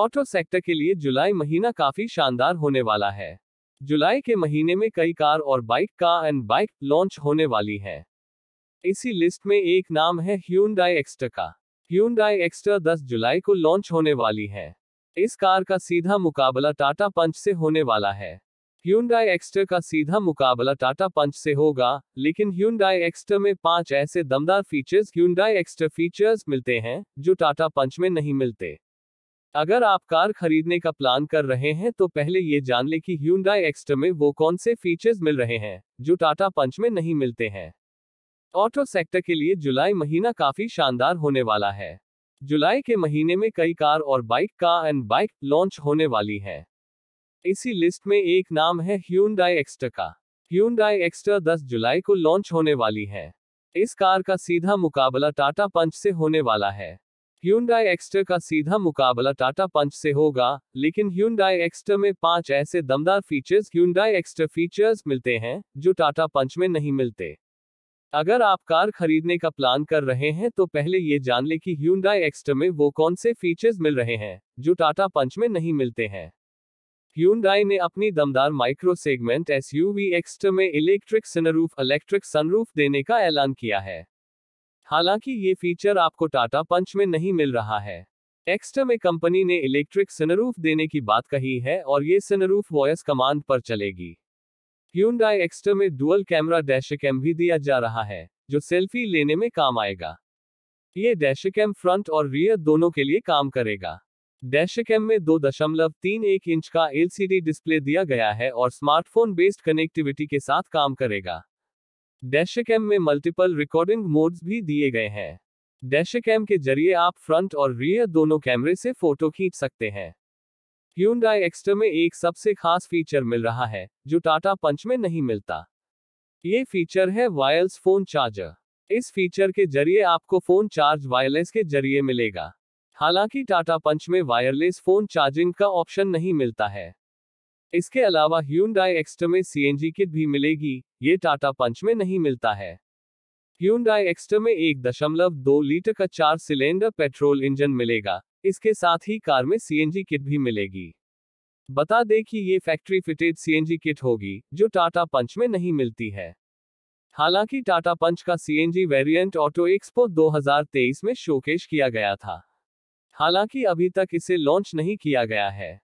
auto sector के लिए जुलाई महीना काफी शानदार होने वाला है जुलाई के महीने में कई कार और बाइक का एंड बाइक लॉन्च होने वाली है इसी लिस्ट में एक नाम है ह्यूंडाई एक्स्ट्रा का ह्यूंडाई एक्स्ट्रा 10 जुलाई को लॉन्च होने वाली है इस कार का सीधा मुकाबला टाटा पंच से होने वाला है ह्यूंडाई एक्स्ट्रा का सीधा मुकाबला टाटा पंच से होगा लेकिन डाई एक्स्ट्रा में पांच ऐसे दमदार फीचर्स डाई एक्स्ट्रा फीचर्स मिलते हैं जो टाटा पंच में नहीं मिलते अगर आप कार खरीदने का प्लान कर रहे हैं तो पहले ये जान ले कि Hyundai एक्स्ट्रा में वो कौन से फीचर्स मिल रहे हैं जो टाटा पंच में नहीं मिलते हैं ऑटो सेक्टर के लिए जुलाई महीना काफी शानदार होने वाला है जुलाई के महीने में कई कार और बाइक का एंड बाइक लॉन्च होने वाली है इसी लिस्ट में एक नाम है डाई Extra का डाई एक्स्ट्रा दस जुलाई को लॉन्च होने वाली है इस कार का सीधा मुकाबला टाटा पंच से होने वाला है Hyundai एक्स्टर का सीधा मुकाबला टाटा पंच से होगा लेकिन Hyundai Extra में पांच ऐसे दमदार फीचर्स Hyundai एक्स्टर फीचर्स मिलते हैं जो टाटा पंच में नहीं मिलते अगर आप कार खरीदने का प्लान कर रहे हैं तो पहले ये जान लें कि Hyundai Extra में वो कौन से फीचर्स मिल रहे हैं जो टाटा पंच में नहीं मिलते हैं Hyundai ने अपनी दमदार माइक्रो सेगमेंट एसयूवी एक्स्ट्रा में इलेक्ट्रिक सनरूफ इलेक्ट्रिक सनरूफ देने का ऐलान किया है हालांकि ये फीचर आपको टाटा पंच में नहीं मिल रहा है एक्स्टा में कंपनी ने इलेक्ट्रिक सनरूफ देने की बात कही है और ये सनरूफ वॉयस कमांड पर चलेगी ह्यूंडाई एक्स्टा में डुअल कैमरा डैश कैम भी दिया जा रहा है जो सेल्फी लेने में काम आएगा ये डैश कैम फ्रंट और रियर दोनों के लिए काम करेगा डैश कैम में दो दशमलव तीन एक इंच का एलसीडी डिस्प्ले दिया गया है और स्मार्टफोन बेस्ड कनेक्टिविटी के साथ काम करेगा डैशकैम में मल्टीपल रिकॉर्डिंग मोड्स भी दिए गए हैं डैशकैम के जरिए आप फ्रंट और रियर दोनों कैमरे से फोटो खींच सकते हैं Hyundai एक्स्ट्रा में एक सबसे खास फीचर मिल रहा है जो टाटा पंच में नहीं मिलता ये फीचर है वायरलेस फोन चार्जर इस फीचर के जरिए आपको फोन चार्ज वायरलेस के जरिए मिलेगा हालांकि टाटा पंच में वायरलेस फोन चार्जिंग का ऑप्शन नहीं मिलता है इसके अलावा ह्यूनडाई एक्स्टा में सीएनजी किट भी मिलेगी ये टाटा पंच में नहीं मिलता है ह्यूनडाई एक्स्टा में एक दशमलव दो लीटर का चार सिलेंडर पेट्रोल इंजन मिलेगा इसके साथ ही कार में सीएनजी किट भी मिलेगी बता दें कि ये फैक्ट्री फिटेड सीएनजी किट होगी जो टाटा पंच में नहीं मिलती है हालांकि टाटा पंच का सीएनजी वेरिएंट ऑटो एक्सपो 2023 में शोकेश किया गया था हालांकि अभी तक इसे लॉन्च नहीं किया गया है